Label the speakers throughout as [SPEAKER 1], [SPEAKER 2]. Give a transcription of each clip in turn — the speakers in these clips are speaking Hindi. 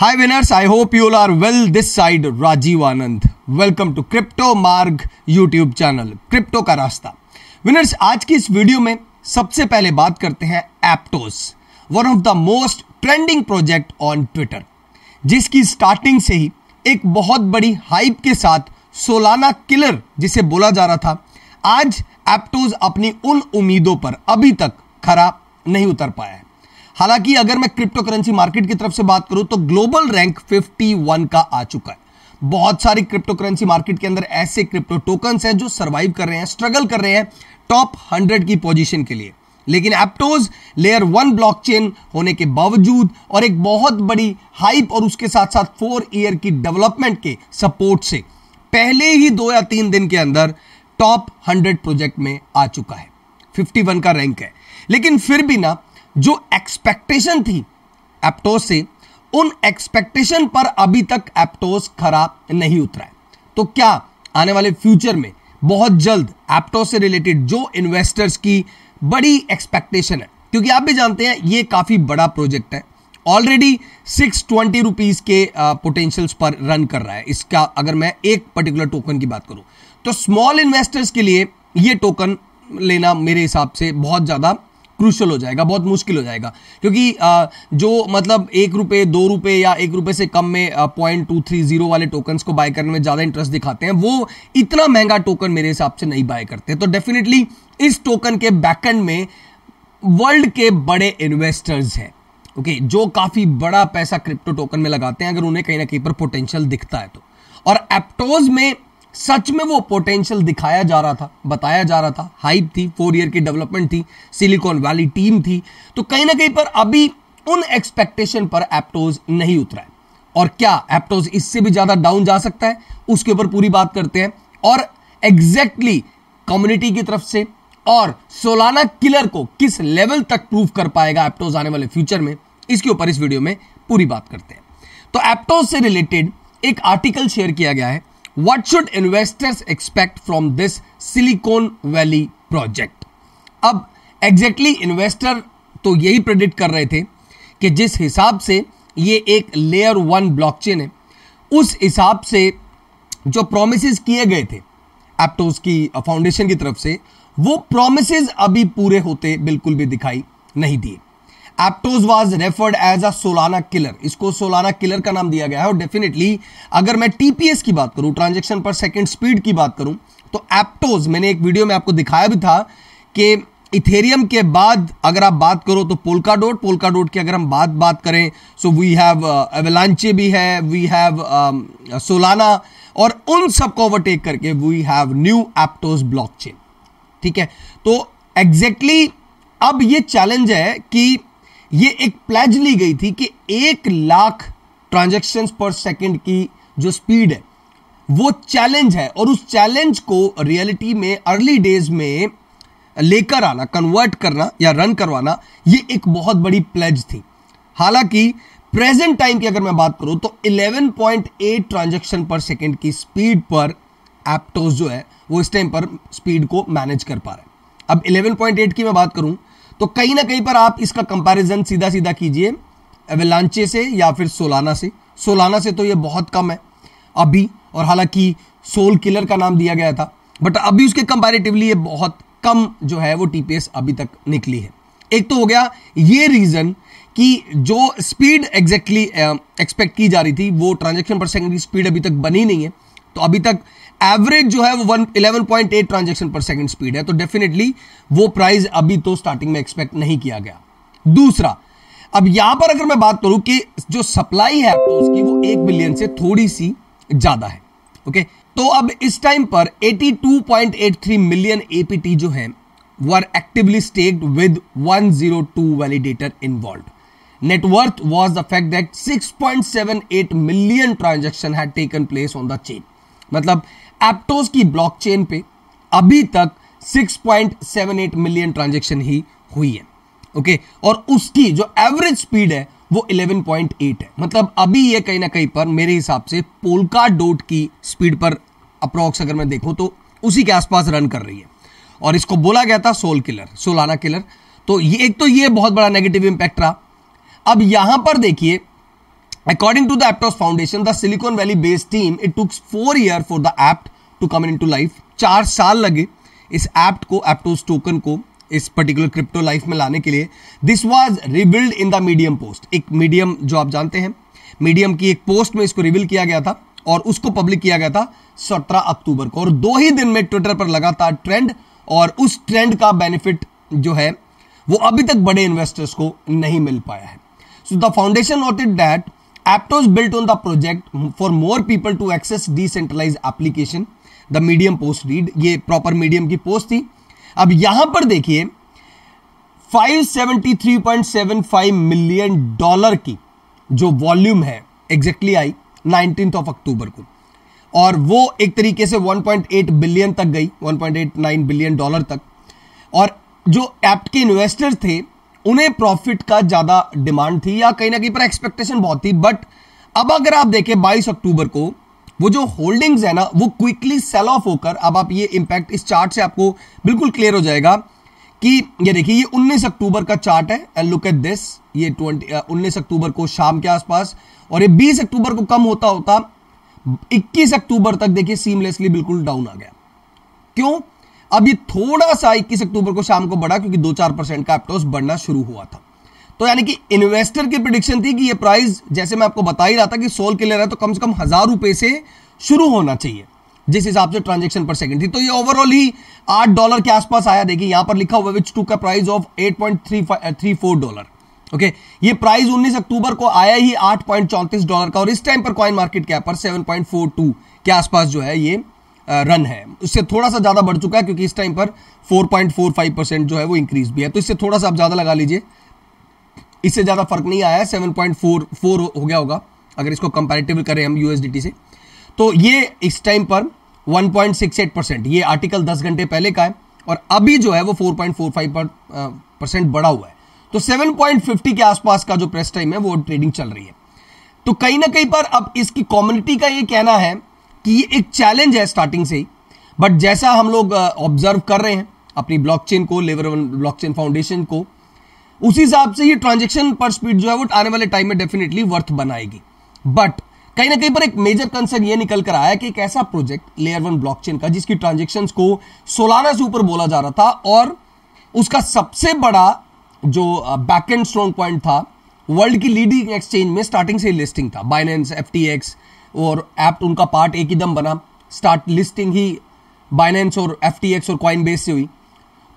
[SPEAKER 1] Hi winners I hope you all are well. This side Rajiv Anand. Welcome to Crypto Marg YouTube channel crypto का रास्ता विनर्स आज की इस वीडियो में सबसे पहले बात करते हैं Aptos one of the most trending project on Twitter जिसकी स्टार्टिंग से ही एक बहुत बड़ी हाइप के साथ सोलाना किलर जिसे बोला जा रहा था आज एप्टोज अपनी उन उम्मीदों पर अभी तक खरा नहीं उतर पाया है हालांकि अगर मैं क्रिप्टो करेंसी मार्केट की तरफ से बात करूं तो ग्लोबल रैंक 51 का आ चुका है बहुत सारी क्रिप्टो करेंसी मार्केट के अंदर ऐसे क्रिप्टो टोकन हैं जो सर्वाइव कर रहे हैं स्ट्रगल कर रहे हैं टॉप हंड्रेड की पोजिशन के लिए लेकिन एप्टोज लेयर वन ब्लॉकचेन होने के बावजूद और एक बहुत बड़ी हाइप और उसके साथ साथ फोर ईयर की डेवलपमेंट के सपोर्ट से पहले ही दो या तीन दिन के अंदर टॉप हंड्रेड प्रोजेक्ट में आ चुका है 51 का रैंक है लेकिन फिर भी ना जो एक्सपेक्टेशन थी एप्टोस से उन एक्सपेक्टेशन पर अभी तक एप्टोस खरा नहीं उतरा है तो क्या आने वाले फ्यूचर में बहुत जल्द एप्टोस से रिलेटेड जो इन्वेस्टर्स की बड़ी एक्सपेक्टेशन है क्योंकि आप भी जानते हैं ये काफ़ी बड़ा प्रोजेक्ट है ऑलरेडी सिक्स ट्वेंटी रुपीज़ के पोटेंशियल्स पर रन कर रहा है इसका अगर मैं एक पर्टिकुलर टोकन की बात करूं तो स्मॉल इन्वेस्टर्स के लिए ये टोकन लेना मेरे हिसाब से बहुत ज़्यादा क्रूशल हो जाएगा बहुत मुश्किल हो जाएगा क्योंकि जो मतलब एक रुपये दो रुपये या एक रुपये से कम में पॉइंट टू थ्री जीरो वाले टोकन्स को बाय करने में ज़्यादा इंटरेस्ट दिखाते हैं वो इतना महंगा टोकन मेरे हिसाब से नहीं बाय करते तो डेफिनेटली इस टोकन के बैकेंड में वर्ल्ड के बड़े इन्वेस्टर्स हैं ओके okay, जो काफ़ी बड़ा पैसा क्रिप्टो टोकन में लगाते हैं अगर उन्हें कहीं ना कहीं पर पोटेंशियल दिखता है तो और एप्टोज में सच में वो पोटेंशियल दिखाया जा रहा था बताया जा रहा था हाइप थी फोर ईयर की डेवलपमेंट थी सिलिकॉन वैली टीम थी तो कहीं ना कहीं पर अभी उन एक्सपेक्टेशन पर एप्टोज नहीं उतरा है और क्या एप्टोज इससे भी ज़्यादा डाउन जा सकता है उसके ऊपर पूरी बात करते हैं और एग्जैक्टली exactly कम्युनिटी की तरफ से और सोलाना किलर को किस लेवल तक प्रूव कर पाएगा एप्टोज आने वाले फ्यूचर में इसके ऊपर इस वीडियो में पूरी बात करते हैं तो एप्टोज से रिलेटेड एक आर्टिकल शेयर किया गया है what should investors expect from this Silicon Valley project अब एग्जैक्टली exactly इन्वेस्टर तो यही प्रेडिक्ट कर रहे थे कि जिस हिसाब से ये एक लेयर वन ब्लॉकचेन है उस हिसाब से जो प्रोमिस किए गए थे एप्टोस की फाउंडेशन uh, की तरफ से वो प्रोमिस अभी पूरे होते बिल्कुल भी दिखाई नहीं दिए Aptos was referred as a Solana killer इसको सोलाना किलर का नाम दिया गया है और डेफिनेटली अगर मैं टीपीएस की बात करूं ट्रांजेक्शन पर सेकेंड स्पीड की बात करूं तो एप्टोज मैंने एक वीडियो में आपको दिखाया भी था कि इथेरियम के बाद अगर आप बात करो तो पोलकाडोट पोलकाडोट की अगर हम बात बात करें सो वी हैव एवलांचे भी है वी हैव सोलाना और उन सबको ओवरटेक करके we have new Aptos blockchain ठीक है तो एग्जैक्टली exactly अब ये चैलेंज है कि ये एक प्लेज ली गई थी कि एक लाख ट्रांजेक्शन पर सेकेंड की जो स्पीड है वो चैलेंज है और उस चैलेंज को रियलिटी में अर्ली डेज में लेकर आना कन्वर्ट करना या रन करवाना ये एक बहुत बड़ी प्लेज थी हालांकि प्रेजेंट टाइम की अगर मैं बात करूं तो 11.8 ट्रांजेक्शन पर सेकेंड की स्पीड पर एप्टोस जो है वो इस टाइम पर स्पीड को मैनेज कर पा रहे हैं अब 11.8 की मैं बात करूं तो कहीं ना कहीं पर आप इसका कंपैरिजन सीधा सीधा कीजिए एवेलांचे से या फिर सोलाना से सोलाना से तो ये बहुत कम है अभी और हालांकि सोल किलर का नाम दिया गया था बट अभी उसके कंपैरेटिवली ये बहुत कम जो है वो टीपीएस अभी तक निकली है एक तो हो गया ये रीज़न कि जो स्पीड एग्जैक्टली एक्सपेक्ट की जा रही थी वो ट्रांजेक्शन पर सेकेंड की स्पीड अभी तक बनी नहीं है तो अभी तक एवरेज जो है वो one eleven point eight transaction per second speed है तो डेफिनेटली वो प्राइस अभी तो स्टार्टिंग में एक्सपेक्ट नहीं किया गया दूसरा अब यहां पर अगर मैं बात करूं कि जो सप्लाई है तो उसकी वो एक बिलियन से थोड़ी सी ज्यादा है ओके तो अब इस टाइम पर 82.83 मिलियन एपीटी जो है वो are actively staked with 102 validator involve net worth was the fact that 6.78 million transaction had taken place on the chain मतलब एप्टोस की ब्लॉकचेन पे अभी तक 6.78 मिलियन ट्रांजेक्शन ही हुई है ओके और उसकी जो एवरेज स्पीड है वो 11.8 है मतलब अभी ये कहीं ना कहीं पर मेरे हिसाब से पोलका डोट की स्पीड पर अप्रॉक्स अगर मैं देखूं तो उसी के आसपास रन कर रही है और इसको बोला गया था सोल किलर सोलाना किलर तो ये एक तो ये बहुत बड़ा नेगेटिव इंपैक्ट रहा अब यहां पर देखिए According to the Aptos Foundation, the Silicon Valley based team, it took four year for the Apt to come in to चार साल लगे इस एप्ट को एप्टोस टोकन को इस पर्टिकुलर क्रिप्टो लाइफ में लाने के लिए this was rebuild in the medium post एक मीडियम जो आप जानते हैं मीडियम की एक पोस्ट में इसको रिविल किया गया था और उसको पब्लिक किया गया था सत्रह अक्टूबर को और दो ही दिन में ट्विटर पर लगातार ट्रेंड और उस ट्रेंड का बेनिफिट जो है वो अभी तक बड़े इन्वेस्टर्स को नहीं मिल पाया है so the foundation noted that Aptos built on the project for more people to access decentralized application. The medium post read ये proper medium की post थी अब यहां पर देखिए 573.75 मिलियन डॉलर की जो वॉल्यूम है exactly I nineteen of October को और वो एक तरीके से 1.8 बिलियन तक गई 1.89 बिलियन डॉलर तक और जो एप्ट के इन्वेस्टर थे उन्हें प्रॉफिट का ज़्यादा डिमांड थी या कहीं ना कहीं पर एक्सपेक्टेशन बहुत थी बट अब अगर आप देखें 22 अक्टूबर को वो जो होल्डिंग्स है ना वो क्विकली सेल ऑफ होकर अब आप ये इंपैक्ट इस चार्ट से आपको बिल्कुल क्लियर हो जाएगा कि ये देखिए ये 19 अक्टूबर का चार्ट है एंड लुक एट दिस ये 20 19 अक्टूबर को शाम के आसपास और ये 20 अक्टूबर को कम होता होता 21 अक्टूबर तक देखिए सीमलेसली बिल्कुल डाउन आ गया क्यों अभी थोड़ा सा इक्कीस अक्टूबर को शाम को बढ़ा क्योंकि दो चार परसेंट का एप्टोस बढ़ना शुरू हुआ था तो यानी कि इन्वेस्टर की प्रिडिक्शन थी कि ये प्राइस जैसे मैं आपको बता ही रहा था कि सोल के ले रहा है तो कम से कम हजार रुपए से शुरू होना चाहिए जिस हिसाब से ट्रांजेक्शन पर सेकंड थी तो ये ओवरऑल ही आठ डॉलर के आसपास आया देखिए यहां पर लिखा हुआ विच टू का price of eight point three four dollar okay ये प्राइस उन्नीस अक्टूबर को आया ही आठ पॉइंट चौंतीस डॉलर का और इस टाइम पर कॉइन मार्केट कैप पर 7.42 के आसपास जो है ये रन है उससे थोड़ा सा ज़्यादा बढ़ चुका है क्योंकि इस टाइम पर 4.45 परसेंट जो है वो इंक्रीज भी है तो इससे थोड़ा सा आप ज़्यादा लगा लीजिए इससे ज़्यादा फर्क नहीं आया फोर फोर हो गया होगा अगर इसको कंपेरेटिव करें हम यूएसडीटी से तो ये इस टाइम पर 1.68 परसेंट ये आर्टिकल 10 घंटे पहले का है और अभी जो है वो 4.45 पर, परसेंट बढ़ा हुआ है तो 7.50 के आसपास का जो प्रेस टाइम है वो ट्रेडिंग चल रही है तो कहीं ना कहीं पर अब इसकी कम्युनिटी का ये कहना है कि ये एक चैलेंज है स्टार्टिंग से ही बट जैसा हम लोग ऑब्जर्व कर रहे हैं अपनी ब्लॉकचेन को लेवर ब्लॉकचेन फाउंडेशन को उसी हिसाब से ये ट्रांजेक्शन पर स्पीड जो है वो आने वाले टाइम में डेफिनेटली वर्थ बनाएगी बट कहीं ना कहीं पर एक मेजर कंसर्न ये निकल कर आया कि एक ऐसा प्रोजेक्ट लेयर वन ब्लॉकचेन का जिसकी ट्रांजेक्शन को सोलाना से ऊपर बोला जा रहा था और उसका सबसे बड़ा जो बैक एंड स्ट्रॉन्ग पॉइंट था वर्ल्ड की लीडिंग एक्सचेंज में स्टार्टिंग से लिस्टिंग था बाइनेंस एफ और एप्ट उनका पार्ट एक ही दम बना स्टार्ट लिस्टिंग ही बाइनेंस और एफ और क्वाइन बेस से हुई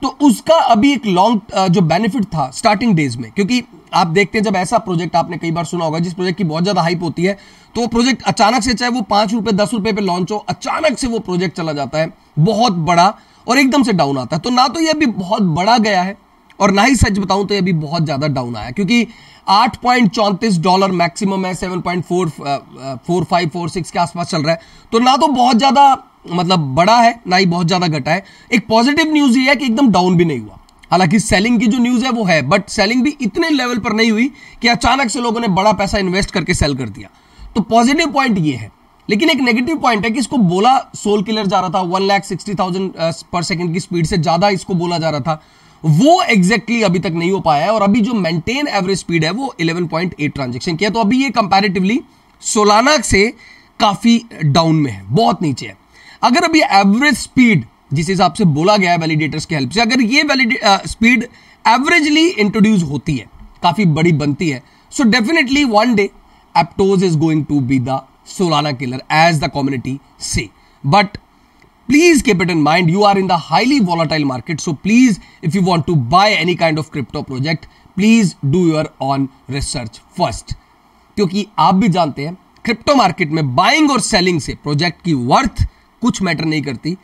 [SPEAKER 1] तो उसका अभी एक लॉन्ग जो बेनिफिट था स्टार्टिंग डेज में क्योंकि आप देखते हैं जब ऐसा प्रोजेक्ट आपने कई बार सुना होगा जिस प्रोजेक्ट की बहुत ज़्यादा हाइप होती है तो वो प्रोजेक्ट अचानक से चाहे वो पांच रुपए दस रुपए पे लॉन्च हो अचानक से वो प्रोजेक्ट चला जाता है बहुत बड़ा और एकदम से डाउन आता है तो ना तो ये अभी बहुत बड़ा गया है और ना ही सच बताऊं तो ये अभी बहुत ज़्यादा डाउन आया क्योंकि आठ पॉइंट चौंतीस डॉलर मैक्सिमम है seven point four four five four six के आसपास चल रहा है तो ना तो बहुत ज़्यादा मतलब बड़ा है ना ही बहुत ज़्यादा घटा है एक पॉजिटिव न्यूज़ ये है कि एकदम डाउन भी नहीं हुआ हालांकि सेलिंग की जो न्यूज़ है वो है बट सेलिंग भी इतने लेवल पर नहीं हुई कि अचानक से लोगों ने बड़ा पैसा इन्वेस्ट करके सेल कर दिया तो पॉजिटिव पॉइंट ये है लेकिन एक नेगेटिव पॉइंट है कि इसको बोला सोल किलर जा रहा था one lakh sixty thousand per second की स्पीड से ज़्यादा इसको बोला जा रहा था वो एग्जैक्टली exactly अभी तक नहीं हो पाया है और अभी जो मेंटेन एवरेज स्पीड है वो 11.8 ट्रांजेक्शन किया तो अभी ये कंपैरेटिवली सोलाना से काफी डाउन में है बहुत नीचे है अगर अभी एवरेज स्पीड जिस हिसाब से बोला गया है वैलिडेटर्स की हेल्प से अगर ये स्पीड एवरेजली इंट्रोड्यूस होती है काफी बड़ी बनती है so definitely one day Aptos is going to be the Solana killer as the community से but please keep it in mind you are in the highly volatile market so please if you want to buy any kind of crypto project please do your own research first क्योंकि आप भी जानते हैं क्रिप्टो मार्केट में बाइंग और सेलिंग से प्रोजेक्ट की वर्थ कुछ मैटर नहीं करती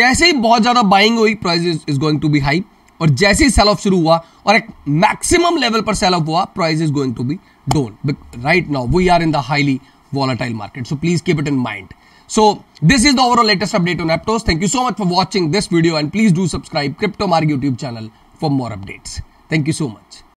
[SPEAKER 1] जैसे ही बहुत ज्यादा बाइंग हुई price is going to be high और जैसे ही सेल ऑफ शुरू हुआ और एक मैक्सिमम लेवल पर सेल ऑफ हुआ price is going to be down right now we are in the highly volatile market so please keep it in mind So this is the overall latest update on Aptos. Thank you so much for watching this video and please do subscribe Crypto Marg YouTube channel for more updates. Thank you so much.